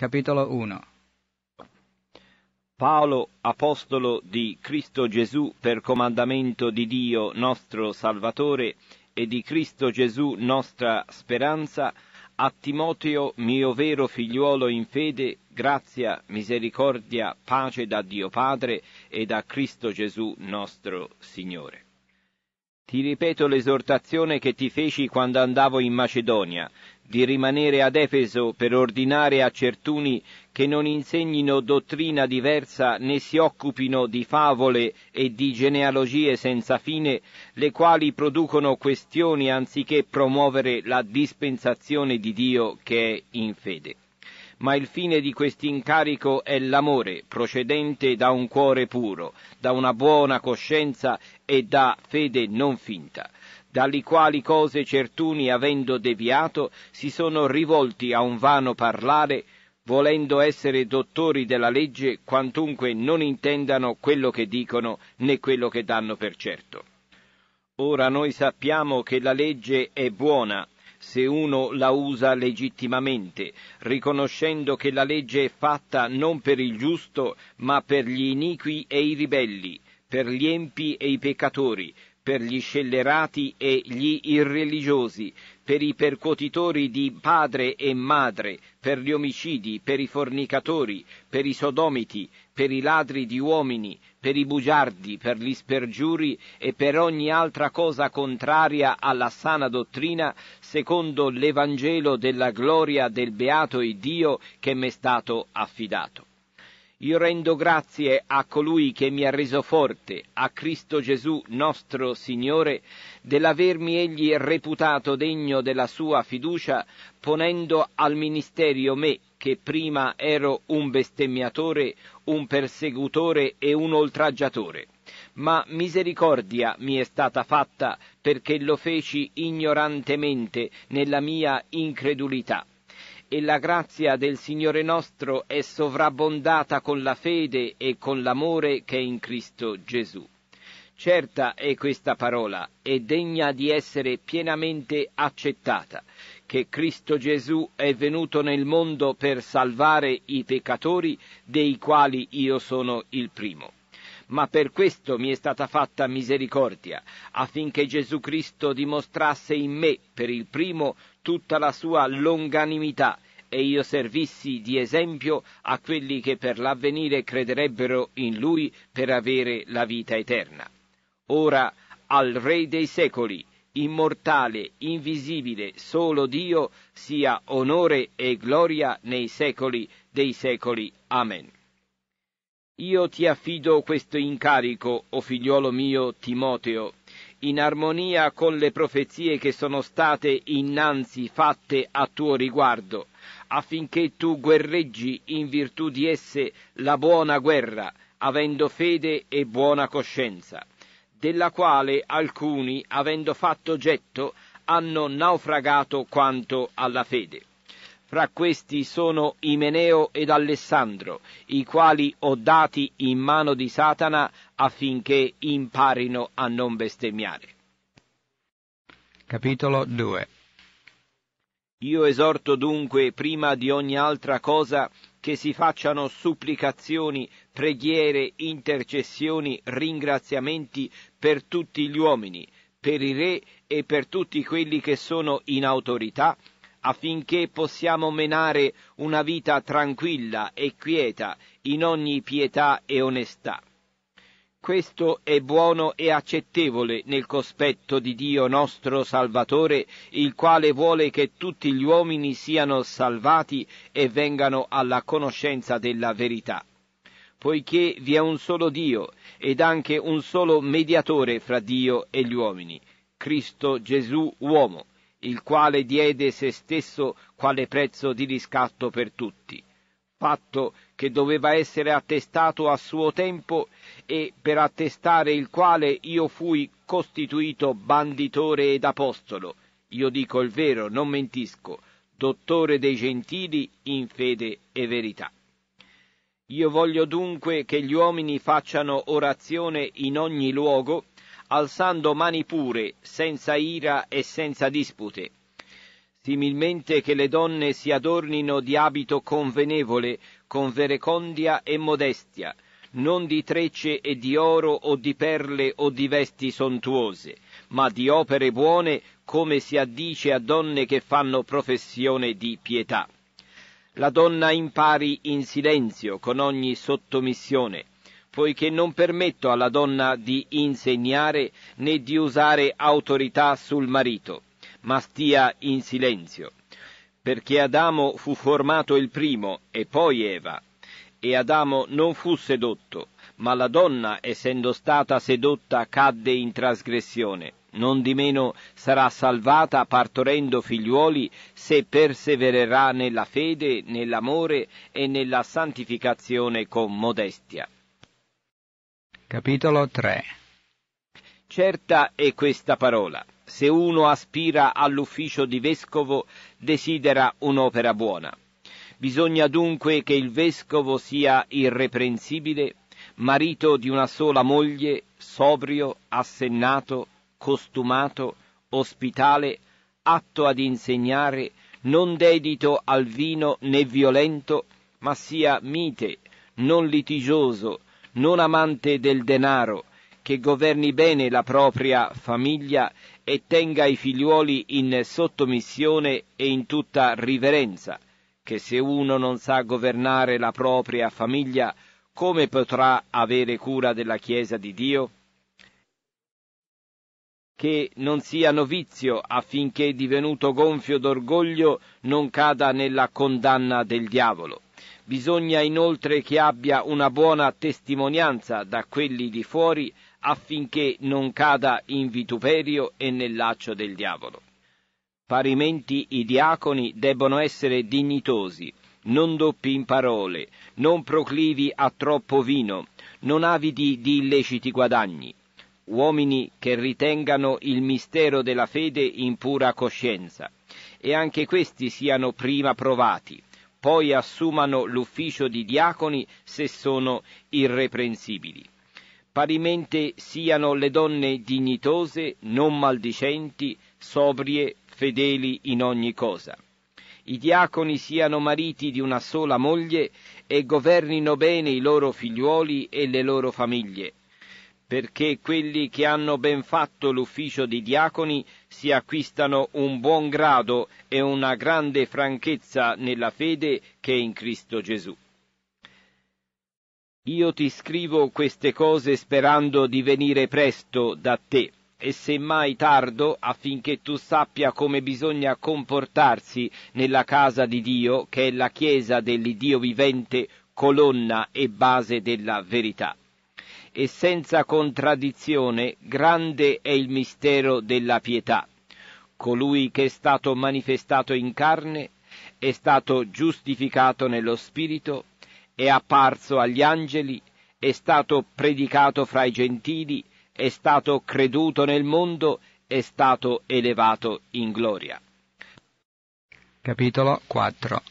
Capitolo 1 Paolo, apostolo di Cristo Gesù per comandamento di Dio nostro Salvatore e di Cristo Gesù nostra speranza, a Timoteo, mio vero figliuolo in fede, grazia, misericordia, pace da Dio Padre e da Cristo Gesù nostro Signore. Ti ripeto l'esortazione che ti feci quando andavo in Macedonia, di rimanere ad Efeso per ordinare a certuni che non insegnino dottrina diversa né si occupino di favole e di genealogie senza fine, le quali producono questioni anziché promuovere la dispensazione di Dio che è in fede. Ma il fine di quest'incarico è l'amore procedente da un cuore puro, da una buona coscienza e da fede non finta dalle quali cose certuni avendo deviato si sono rivolti a un vano parlare, volendo essere dottori della legge, quantunque non intendano quello che dicono né quello che danno per certo. Ora noi sappiamo che la legge è buona se uno la usa legittimamente, riconoscendo che la legge è fatta non per il giusto, ma per gli iniqui e i ribelli, per gli empi e i peccatori, per gli scellerati e gli irreligiosi, per i percuotitori di padre e madre, per gli omicidi, per i fornicatori, per i sodomiti, per i ladri di uomini, per i bugiardi, per gli spergiuri e per ogni altra cosa contraria alla sana dottrina, secondo l'Evangelo della gloria del beato Dio che m'è stato affidato. Io rendo grazie a colui che mi ha reso forte, a Cristo Gesù nostro Signore, dell'avermi egli reputato degno della sua fiducia, ponendo al ministerio me, che prima ero un bestemmiatore, un persecutore e un oltraggiatore. Ma misericordia mi è stata fatta perché lo feci ignorantemente nella mia incredulità e la grazia del Signore nostro è sovrabbondata con la fede e con l'amore che è in Cristo Gesù. Certa è questa parola e degna di essere pienamente accettata, che Cristo Gesù è venuto nel mondo per salvare i peccatori, dei quali io sono il primo ma per questo mi è stata fatta misericordia, affinché Gesù Cristo dimostrasse in me, per il primo, tutta la sua longanimità e io servissi di esempio a quelli che per l'avvenire crederebbero in lui per avere la vita eterna. Ora al Re dei secoli, immortale, invisibile, solo Dio, sia onore e gloria nei secoli dei secoli. Amen. Io ti affido questo incarico, o figliuolo mio Timoteo, in armonia con le profezie che sono state innanzi fatte a tuo riguardo, affinché tu guerreggi in virtù di esse la buona guerra, avendo fede e buona coscienza, della quale alcuni, avendo fatto getto, hanno naufragato quanto alla fede. Fra questi sono Imeneo ed Alessandro, i quali ho dati in mano di Satana affinché imparino a non bestemmiare. Capitolo 2 Io esorto dunque, prima di ogni altra cosa, che si facciano supplicazioni, preghiere, intercessioni, ringraziamenti per tutti gli uomini, per i re e per tutti quelli che sono in autorità, affinché possiamo menare una vita tranquilla e quieta in ogni pietà e onestà. Questo è buono e accettevole nel cospetto di Dio nostro Salvatore, il quale vuole che tutti gli uomini siano salvati e vengano alla conoscenza della verità. Poiché vi è un solo Dio ed anche un solo mediatore fra Dio e gli uomini, Cristo Gesù uomo il quale diede se stesso quale prezzo di riscatto per tutti, fatto che doveva essere attestato a suo tempo e per attestare il quale io fui costituito banditore ed apostolo, io dico il vero, non mentisco, dottore dei gentili in fede e verità. Io voglio dunque che gli uomini facciano orazione in ogni luogo, alzando mani pure, senza ira e senza dispute. Similmente che le donne si adornino di abito convenevole, con verecondia e modestia, non di trecce e di oro o di perle o di vesti sontuose, ma di opere buone come si addice a donne che fanno professione di pietà. La donna impari in silenzio con ogni sottomissione, poiché non permetto alla donna di insegnare né di usare autorità sul marito, ma stia in silenzio. Perché Adamo fu formato il primo e poi Eva, e Adamo non fu sedotto, ma la donna, essendo stata sedotta, cadde in trasgressione. Non di meno sarà salvata partorendo figliuoli se persevererà nella fede, nell'amore e nella santificazione con modestia. Capitolo 3 Certa è questa parola. Se uno aspira all'ufficio di vescovo, desidera un'opera buona. Bisogna dunque che il vescovo sia irreprensibile, marito di una sola moglie, sobrio, assennato, costumato, ospitale, atto ad insegnare, non dedito al vino né violento, ma sia mite, non litigioso, non amante del denaro, che governi bene la propria famiglia e tenga i figliuoli in sottomissione e in tutta riverenza, che se uno non sa governare la propria famiglia, come potrà avere cura della Chiesa di Dio? Che non sia novizio affinché divenuto gonfio d'orgoglio non cada nella condanna del diavolo Bisogna inoltre che abbia una buona testimonianza da quelli di fuori affinché non cada in vituperio e nel laccio del diavolo. Parimenti i diaconi debbono essere dignitosi, non doppi in parole, non proclivi a troppo vino, non avidi di illeciti guadagni, uomini che ritengano il mistero della fede in pura coscienza, e anche questi siano prima provati, poi assumano l'ufficio di diaconi se sono irreprensibili. Parimente siano le donne dignitose, non maldicenti, sobrie, fedeli in ogni cosa. I diaconi siano mariti di una sola moglie e governino bene i loro figliuoli e le loro famiglie, perché quelli che hanno ben fatto l'ufficio di diaconi si acquistano un buon grado e una grande franchezza nella fede che è in Cristo Gesù. Io ti scrivo queste cose sperando di venire presto da te e semmai tardo affinché tu sappia come bisogna comportarsi nella casa di Dio che è la chiesa dell'Iddio vivente, colonna e base della verità e senza contraddizione grande è il mistero della pietà. Colui che è stato manifestato in carne è stato giustificato nello Spirito, è apparso agli angeli, è stato predicato fra i gentili, è stato creduto nel mondo, è stato elevato in gloria. Capitolo 4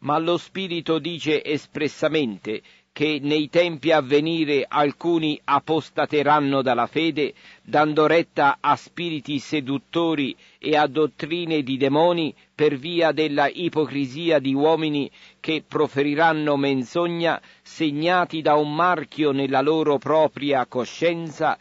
Ma lo Spirito dice espressamente che nei tempi a venire alcuni apostateranno dalla fede, dando retta a spiriti seduttori e a dottrine di demoni per via della ipocrisia di uomini che proferiranno menzogna, segnati da un marchio nella loro propria coscienza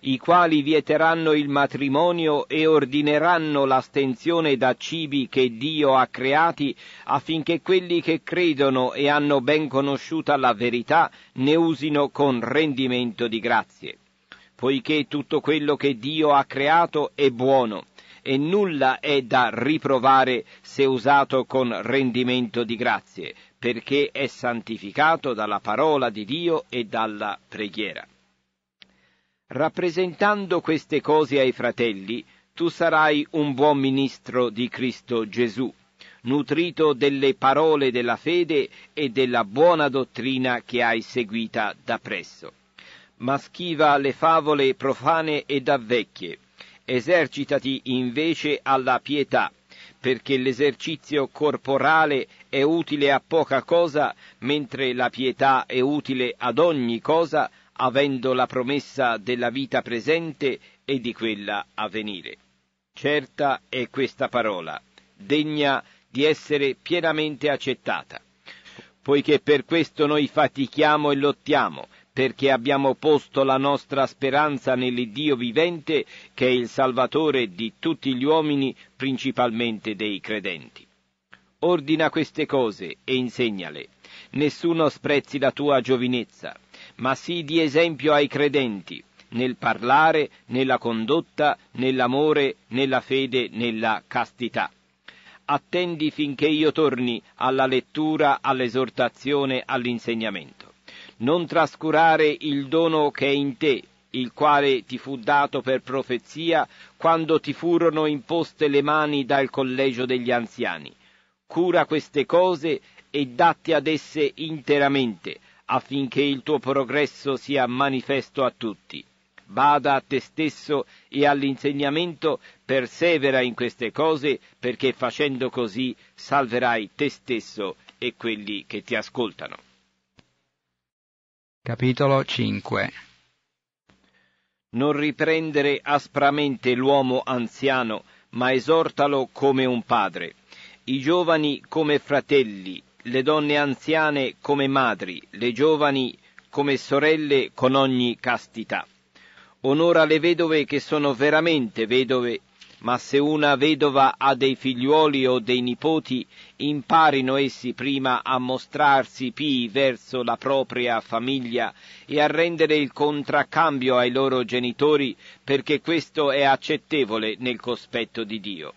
i quali vieteranno il matrimonio e ordineranno l'astenzione da cibi che Dio ha creati, affinché quelli che credono e hanno ben conosciuta la verità ne usino con rendimento di grazie. Poiché tutto quello che Dio ha creato è buono, e nulla è da riprovare se usato con rendimento di grazie, perché è santificato dalla parola di Dio e dalla preghiera. Rappresentando queste cose ai fratelli, tu sarai un buon ministro di Cristo Gesù, nutrito delle parole della fede e della buona dottrina che hai seguita da presso. Ma schiva le favole profane e da vecchie, esercitati invece alla pietà, perché l'esercizio corporale è utile a poca cosa, mentre la pietà è utile ad ogni cosa, avendo la promessa della vita presente e di quella a venire. Certa è questa parola, degna di essere pienamente accettata, poiché per questo noi fatichiamo e lottiamo, perché abbiamo posto la nostra speranza nell'Iddio vivente, che è il Salvatore di tutti gli uomini, principalmente dei credenti. Ordina queste cose e insegnale. Nessuno sprezzi la tua giovinezza, ma si di esempio ai credenti, nel parlare, nella condotta, nell'amore, nella fede, nella castità. Attendi finché io torni alla lettura, all'esortazione, all'insegnamento. Non trascurare il dono che è in te, il quale ti fu dato per profezia quando ti furono imposte le mani dal collegio degli anziani. Cura queste cose e datti ad esse interamente, affinché il tuo progresso sia manifesto a tutti. Bada a te stesso e all'insegnamento, persevera in queste cose, perché facendo così salverai te stesso e quelli che ti ascoltano. Capitolo 5 Non riprendere aspramente l'uomo anziano, ma esortalo come un padre, i giovani come fratelli, le donne anziane come madri, le giovani come sorelle con ogni castità. Onora le vedove che sono veramente vedove, ma se una vedova ha dei figliuoli o dei nipoti, imparino essi prima a mostrarsi pii verso la propria famiglia e a rendere il contraccambio ai loro genitori, perché questo è accettevole nel cospetto di Dio.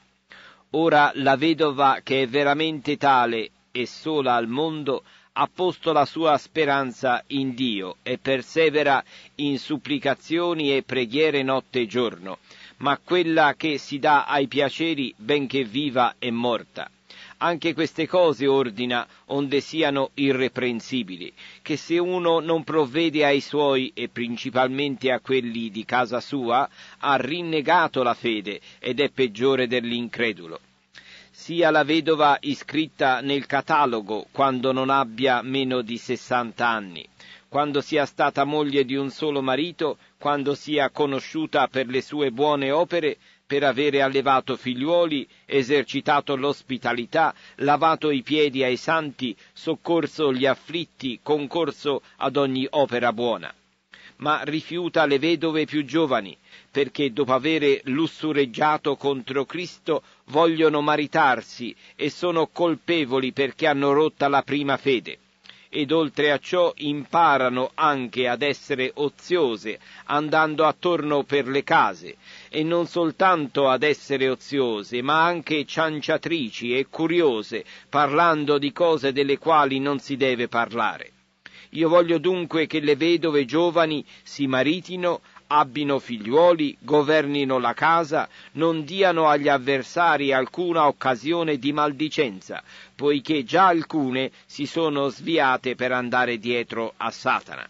Ora la vedova che è veramente tale e sola al mondo ha posto la sua speranza in Dio e persevera in supplicazioni e preghiere notte e giorno, ma quella che si dà ai piaceri benché viva è morta. Anche queste cose ordina onde siano irreprensibili, che se uno non provvede ai suoi e principalmente a quelli di casa sua, ha rinnegato la fede ed è peggiore dell'incredulo sia la vedova iscritta nel catalogo quando non abbia meno di 60 anni, quando sia stata moglie di un solo marito, quando sia conosciuta per le sue buone opere, per avere allevato figliuoli, esercitato l'ospitalità, lavato i piedi ai santi, soccorso gli afflitti, concorso ad ogni opera buona ma rifiuta le vedove più giovani, perché dopo avere lussureggiato contro Cristo vogliono maritarsi e sono colpevoli perché hanno rotta la prima fede ed oltre a ciò imparano anche ad essere oziose, andando attorno per le case, e non soltanto ad essere oziose, ma anche cianciatrici e curiose, parlando di cose delle quali non si deve parlare. Io voglio dunque che le vedove giovani si maritino, abbino figliuoli, governino la casa, non diano agli avversari alcuna occasione di maldicenza, poiché già alcune si sono sviate per andare dietro a Satana.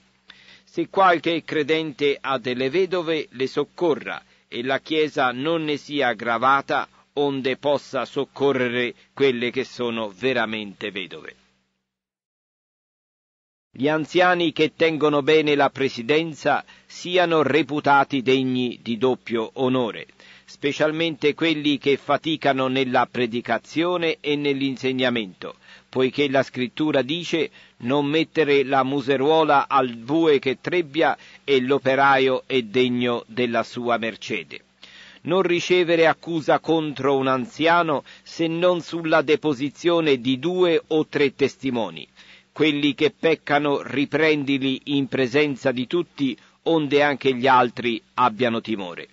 Se qualche credente ha delle vedove, le soccorra, e la Chiesa non ne sia gravata, onde possa soccorrere quelle che sono veramente vedove gli anziani che tengono bene la presidenza siano reputati degni di doppio onore, specialmente quelli che faticano nella predicazione e nell'insegnamento, poiché la scrittura dice non mettere la museruola al bue che trebbia e l'operaio è degno della sua mercede. Non ricevere accusa contro un anziano se non sulla deposizione di due o tre testimoni, quelli che peccano riprendili in presenza di tutti, onde anche gli altri abbiano timore.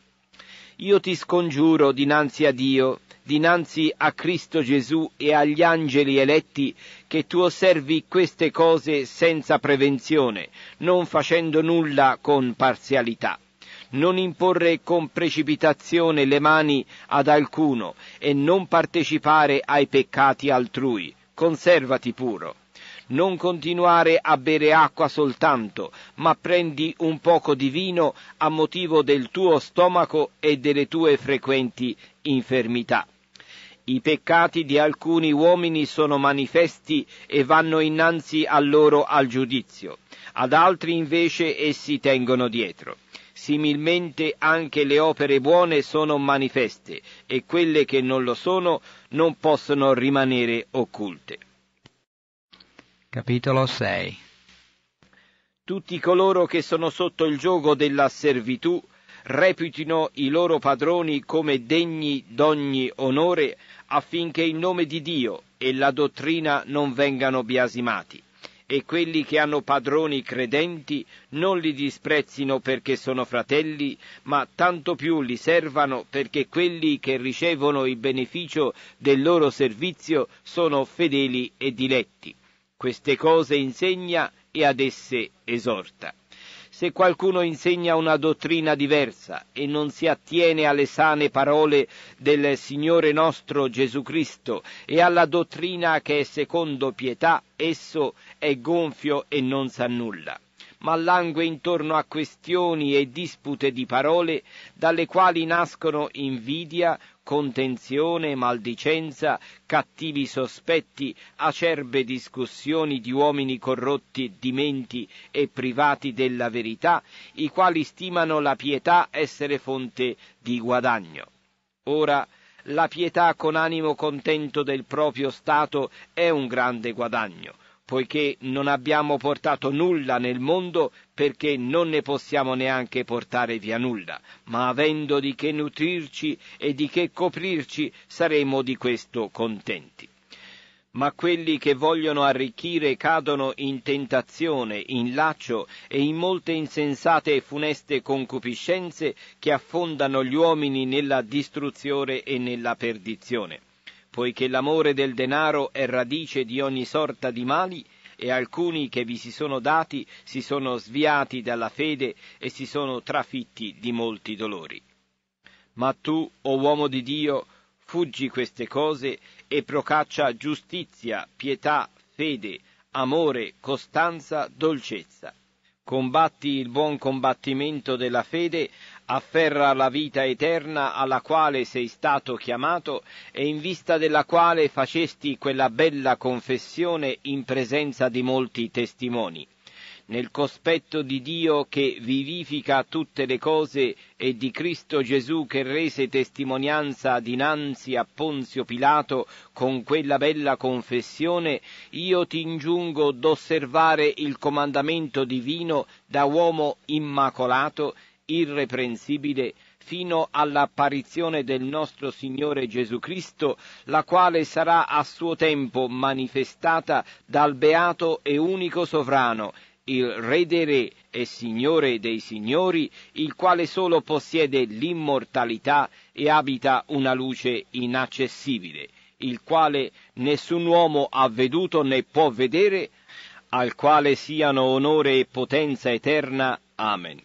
Io ti scongiuro dinanzi a Dio, dinanzi a Cristo Gesù e agli angeli eletti, che tu osservi queste cose senza prevenzione, non facendo nulla con parzialità. Non imporre con precipitazione le mani ad alcuno e non partecipare ai peccati altrui. Conservati puro non continuare a bere acqua soltanto, ma prendi un poco di vino a motivo del tuo stomaco e delle tue frequenti infermità. I peccati di alcuni uomini sono manifesti e vanno innanzi a loro al giudizio, ad altri invece essi tengono dietro. Similmente anche le opere buone sono manifeste e quelle che non lo sono non possono rimanere occulte. Capitolo 6 Tutti coloro che sono sotto il gioco della servitù reputino i loro padroni come degni d'ogni onore affinché il nome di Dio e la dottrina non vengano biasimati e quelli che hanno padroni credenti non li disprezzino perché sono fratelli, ma tanto più li servano perché quelli che ricevono il beneficio del loro servizio sono fedeli e diletti. Queste cose insegna e ad esse esorta. Se qualcuno insegna una dottrina diversa e non si attiene alle sane parole del Signore nostro Gesù Cristo e alla dottrina che è secondo pietà, esso è gonfio e non sa nulla ma langue intorno a questioni e dispute di parole, dalle quali nascono invidia, contenzione, maldicenza, cattivi sospetti, acerbe discussioni di uomini corrotti, di menti e privati della verità, i quali stimano la pietà essere fonte di guadagno. Ora, la pietà con animo contento del proprio stato è un grande guadagno, poiché non abbiamo portato nulla nel mondo perché non ne possiamo neanche portare via nulla, ma avendo di che nutrirci e di che coprirci saremo di questo contenti. Ma quelli che vogliono arricchire cadono in tentazione, in laccio e in molte insensate e funeste concupiscenze che affondano gli uomini nella distruzione e nella perdizione poiché l'amore del denaro è radice di ogni sorta di mali, e alcuni che vi si sono dati si sono sviati dalla fede e si sono trafitti di molti dolori. Ma tu, o uomo di Dio, fuggi queste cose e procaccia giustizia, pietà, fede, amore, costanza, dolcezza. Combatti il buon combattimento della fede, afferra la vita eterna alla quale sei stato chiamato e in vista della quale facesti quella bella confessione in presenza di molti testimoni, nel cospetto di Dio che vivifica tutte le cose e di Cristo Gesù che rese testimonianza dinanzi a Ponzio Pilato con quella bella confessione, io ti ingiungo d'osservare il comandamento divino da uomo immacolato irreprensibile fino all'apparizione del nostro Signore Gesù Cristo, la quale sarà a suo tempo manifestata dal beato e unico sovrano, il Re dei Re e Signore dei Signori, il quale solo possiede l'immortalità e abita una luce inaccessibile, il quale nessun uomo ha veduto né può vedere, al quale siano onore e potenza eterna. Amen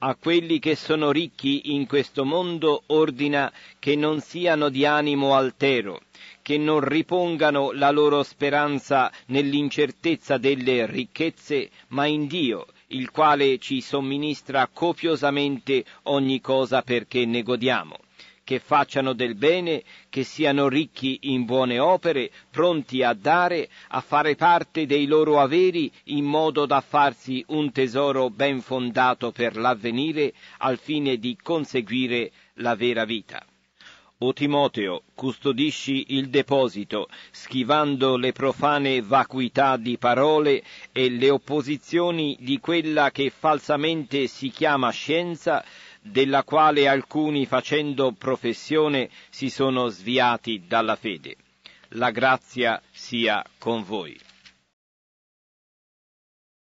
a quelli che sono ricchi in questo mondo ordina che non siano di animo altero, che non ripongano la loro speranza nell'incertezza delle ricchezze, ma in Dio, il quale ci somministra copiosamente ogni cosa perché ne godiamo che facciano del bene, che siano ricchi in buone opere, pronti a dare, a fare parte dei loro averi in modo da farsi un tesoro ben fondato per l'avvenire al fine di conseguire la vera vita. O Timoteo, custodisci il deposito, schivando le profane vacuità di parole e le opposizioni di quella che falsamente si chiama scienza, della quale alcuni facendo professione si sono sviati dalla fede. La grazia sia con voi.